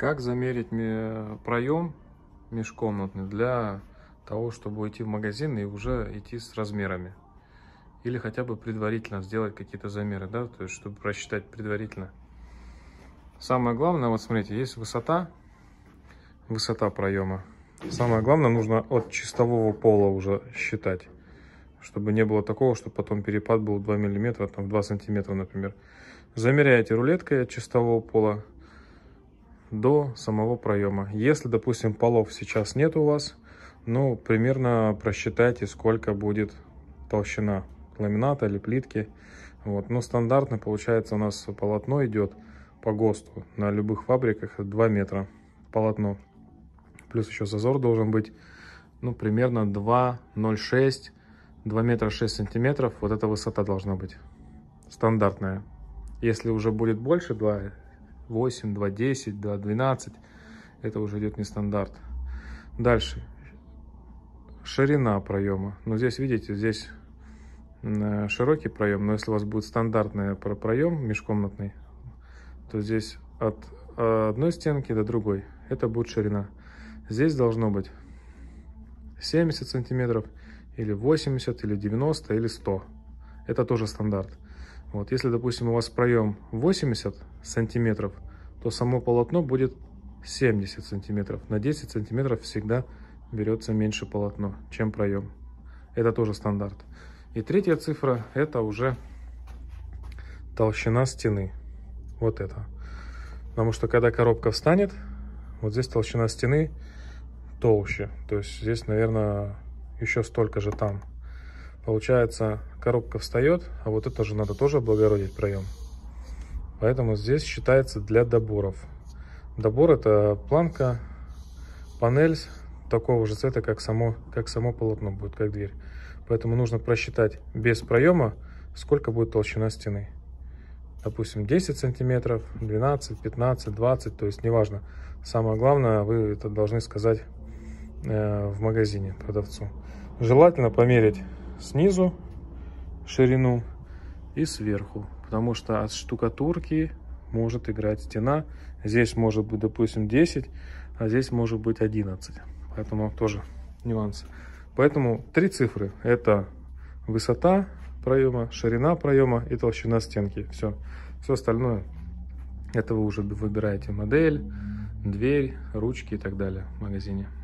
Как замерить проем межкомнатный для того, чтобы уйти в магазин и уже идти с размерами? Или хотя бы предварительно сделать какие-то замеры, да, то есть чтобы просчитать предварительно. Самое главное, вот смотрите, есть высота, высота проема. Самое главное, нужно от чистового пола уже считать, чтобы не было такого, что потом перепад был 2 мм, там 2 см, например. Замеряете рулеткой от чистового пола, до самого проема. Если, допустим, полов сейчас нет у вас, ну, примерно просчитайте, сколько будет толщина ламината или плитки. Вот. Но стандартно, получается, у нас полотно идет по ГОСТу на любых фабриках 2 метра полотно. Плюс еще зазор должен быть, ну, примерно 2,06, 2 метра 6 сантиметров. Вот эта высота должна быть стандартная. Если уже будет больше 2 8, 2.10, 2.12. Это уже идет не стандарт. Дальше. Ширина проема. Ну, здесь, видите, здесь э, широкий проем, но если у вас будет стандартный проем межкомнатный, то здесь от э, одной стенки до другой это будет ширина. Здесь должно быть 70 сантиметров или 80 или 90 или 100. Это тоже стандарт. Вот, если, допустим, у вас проем 80 сантиметров, то само полотно будет 70 сантиметров. На 10 сантиметров всегда берется меньше полотно, чем проем. Это тоже стандарт. И третья цифра – это уже толщина стены. Вот это. Потому что когда коробка встанет, вот здесь толщина стены толще. То есть здесь, наверное, еще столько же там. Получается, коробка встает, а вот это же надо тоже облагородить проем. Поэтому здесь считается для доборов. Добор это планка, панель такого же цвета, как само, как само полотно будет, как дверь. Поэтому нужно просчитать без проема, сколько будет толщина стены. Допустим, 10 сантиметров, 12, 15, 20, то есть неважно. Самое главное, вы это должны сказать э, в магазине продавцу. Желательно померить снизу ширину и сверху, потому что от штукатурки может играть стена. Здесь может быть, допустим, 10, а здесь может быть 11. Поэтому тоже нюансы. Поэтому три цифры. Это высота проема, ширина проема и толщина стенки. Все. Все остальное, это вы уже выбираете модель, дверь, ручки и так далее в магазине.